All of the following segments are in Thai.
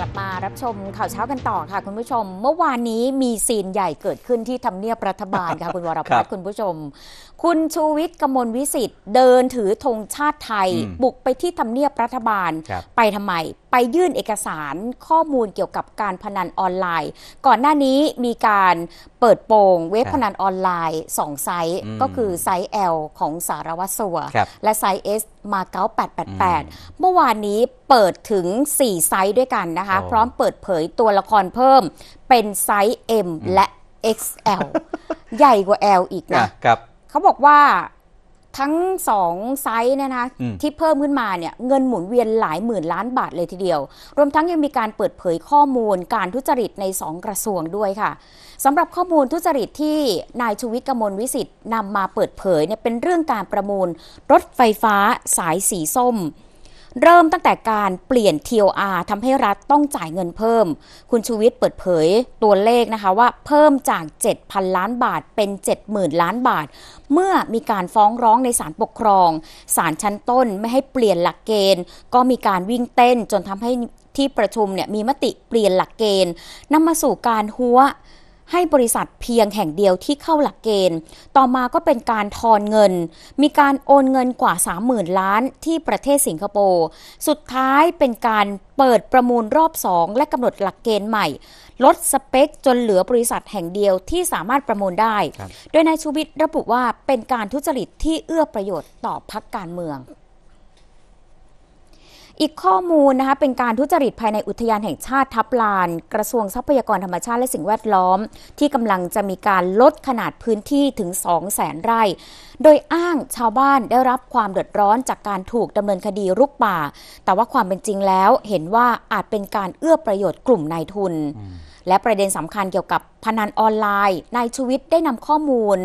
กลับมารับชมข่าวเช้ากันต่อค่ะคุณผู้ชม เมื่อวานนี้มีซีนใหญ่เกิดขึ้นที่ทำเนียบรัฐบาลค่ะคุณวรพัฒน์คุณผู้ชมคุณชูวิทย์กมลวิสิทธิ์เดินถือธงชาติไทย บุกไปที่ทำเนียบรัฐบาลไปทำไม ไปยื่นเอกสารข้อมูลเกี่ยวกับการพนันออนไลน์ ก่อนหน้านี้มีการเปิดโปงเว็บพนันออนไลน์สองไซต์ก็คือไซต์ L ของสารวัตรสัวและไซต์ S มาเก๊า888 เมื่อวานนี้เปิดถึง 4 ไซต์ด้วยกันนะคะ พร้อมเปิดเผยตัวละครเพิ่มเป็นไซต์ M และ XL ใหญ่กว่า L อีกนะครับเขาบอกว่าทั้งสองไซส์นะคะที่เพิ่มขึ้นมาเนี่ยเงินหมุนเวียนหลายหมื่นล้านบาทเลยทีเดียว รวมทั้งยังมีการเปิดเผยข้อมูลการทุจริตในสองกระทรวงด้วยค่ะสำหรับข้อมูลทุจริตที่นายชูวิทย์กมลวิสิต์นำมาเปิดเผยเนี่ยเป็นเรื่องการประมูลรถไฟฟ้าสายสีส้มเริ่มตั้งแต่การเปลี่ยน TOR ทำให้รัฐต้องจ่ายเงินเพิ่ม คุณชูวิทย์เปิดเผยตัวเลขนะคะว่าเพิ่มจาก 7,000 ล้านบาทเป็น 70,000 ล้านบาท เมื่อมีการฟ้องร้องในศาลปกครอง ศาลชั้นต้นไม่ให้เปลี่ยนหลักเกณฑ์ ก็มีการวิ่งเต้นจนทำให้ที่ประชุมเนี่ยมีมติเปลี่ยนหลักเกณฑ์นำมาสู่การหัวให้บริษัทเพียงแห่งเดียวที่เข้าหลักเกณฑ์ ต่อมาก็เป็นการทอนเงิน มีการโอนเงินกว่า 30,000 ล้านที่ประเทศสิงคโปร์ สุดท้ายเป็นการเปิดประมูลรอบสองและกำหนดหลักเกณฑ์ใหม่ ลดสเปคจนเหลือบริษัทแห่งเดียวที่สามารถประมูลได้ โดยนายชูวิทย์ระบุว่าเป็นการทุจริตที่เอื้อประโยชน์ต่อพักการเมืองอีกข้อมูลนะคะเป็นการทุจริตภายในอุทยานแห่งชาติทับลาน กระทรวงทรัพยากรธรรมชาติและสิ่งแวดล้อม ที่กำลังจะมีการลดขนาดพื้นที่ถึง2 0 0แสนไร่ โดยอ้างชาวบ้านได้รับความเดือดร้อนจากการถูกดำเนินคดีรุกป่า แต่ว่าความเป็นจริงแล้วเห็นว่าอาจเป็นการเอื้อประโยชน์กลุ่มนายทุน และประเด็นสำคัญเกี่ยวกับพนันออนไลน์นายชูวิทย์ได้นำข้อมูล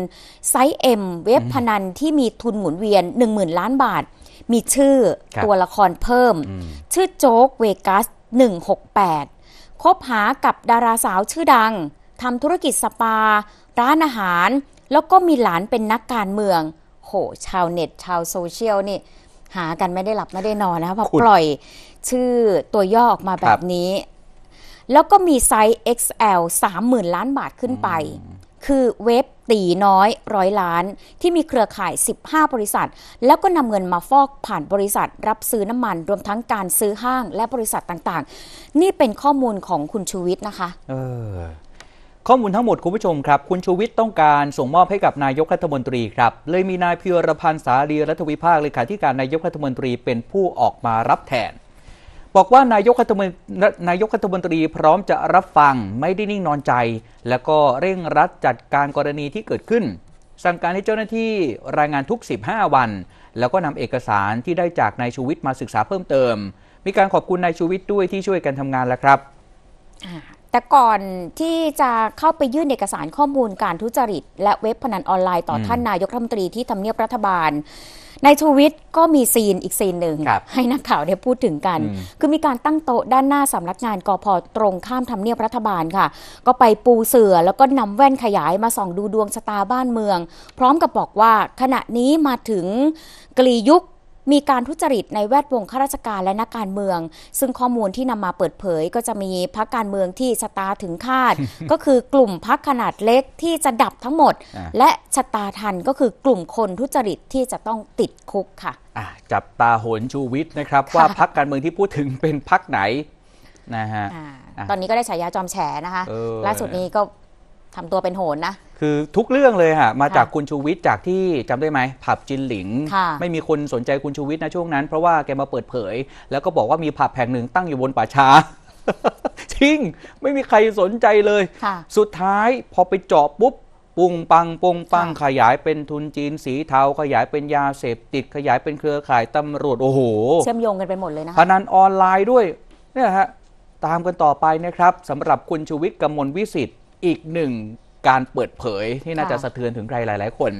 ไซต์เอ็มเว็บพนันที่มีทุนหมุนเวียน 10,000 ล้านบาทมีชื่อตัวละครเพิ่ม ชื่อโจ๊กเวกัส168คบหากับดาราสาวชื่อดังทำธุรกิจสปา ร้านอาหาร แล้วก็มีหลานเป็นนักการเมืองโหชาวเน็ตชาวโซเชียลนี่หากันไม่ได้หลับไม่ได้นอนนะพอปล่อยชื่อตัวย่อออกมาแบบนี้ แล้วก็มีไซส์ XL 30,000 ล้านบาทขึ้นไปคือเว็บตีน้อยร้อยล้าน ที่มีเครือข่าย 15 บริษัท แล้วก็นำเงินมาฟอกผ่านบริษัท รับซื้อน้ำมันรวมทั้งการซื้อห้างและบริษัทต่างๆ นี่เป็นข้อมูลของคุณชูวิทย์นะคะออข้อมูลทั้งหมดคุณผู้ชมครับ คุณชูวิทย์ต้องการส่งมอบให้กับนายกรัฐมนตรีครับเลยมีนายพิรพันธ์สาลีรัฐวิภาคเลขาธิการนายกรัฐมนตรีเป็นผู้ออกมารับแทนบอกว่านายกนนายกรัฐมนตรีพร้อมจะรับฟังไม่ได้นิ่งนอนใจ แล้วก็เร่งรัดจัดการกรณีที่เกิดขึ้น สั่งการให้เจ้าหน้าที่รายงานทุก 15 วัน แล้วก็นำเอกสารที่ได้จากนายชูวิทย์มาศึกษาเพิ่มเติม มีการขอบคุณนายชูวิทย์ด้วยที่ช่วยกันทำงานแล้วครับ แต่ก่อนที่จะเข้าไปยื่นเอกสารข้อมูลการทุจริต และเว็บพนันออนไลน์ต่อท่านนายกรัฐมนตรีที่ทำเนียบรัฐบาลนยชทวิตก็มีซีนอีกซีนหนึ่ง ให้นักข่าวได้พูดถึงกัน คือมีการตั้งโต๊ะด้านหน้าสำนักงานกพตรงข้ามทำเนียบรัฐบาลค่ะ ก็ไปปูเสือแล้วก็นำแว่นขยายมาส่องดูดวงชะตาบ้านเมือง พร้อมกับบอกว่าขณะนี้มาถึงกลียุคมีการทุจริตในแวดวงข้าราชการและนักการเมือง ซึ่งข้อมูลที่นำมาเปิดเผย ก็จะมีพักการเมืองที่ชะตาถึงคาด ก็คือกลุ่มพักขนาดเล็กที่จะดับทั้งหมด และชะตาทันก็คือกลุ่มคนทุจริตที่จะต้องติดคุกค่ะจับตาโหนชูวิทย์นะครับ ว่าพักการเมืองที่พูดถึงเป็นพักไหนนะฮะตอนนี้ก็ได้ฉายาจอมแฉนะคะล่าสุดนี้ก็ทำตัวเป็นโหนนะ คือทุกเรื่องเลยฮะมาจากคุณชูวิทย์จากที่จำได้ไหมผับจินหลิง ไม่มีคนสนใจคุณชูวิทย์นะช่วงนั้นเพราะว่าแกมาเปิดเผย แล้วก็บอกว่ามีผับแห่งหนึ่งตั้งอยู่บนป่าช้า จริง ไม่มีใครสนใจเลย สุดท้ายพอไปเจาะปุ๊บ ปุงปังปุงปังขยายเป็นทุนจีนสีเทาขยายเป็นยาเสพติดขยายเป็นเครือข่ายตำรวจโอ้โห เชื่อมโยงกันไปหมดเลยนะพนันออนไลน์ด้วยเนี่ยฮะตามกันต่อไปนะครับสำหรับคุณชูวิทย์กำมลวิสิทธิ์อีกหนึ่งการเปิดเผยที่น่าจะสะเทือนถึงใครหลาย ๆ คน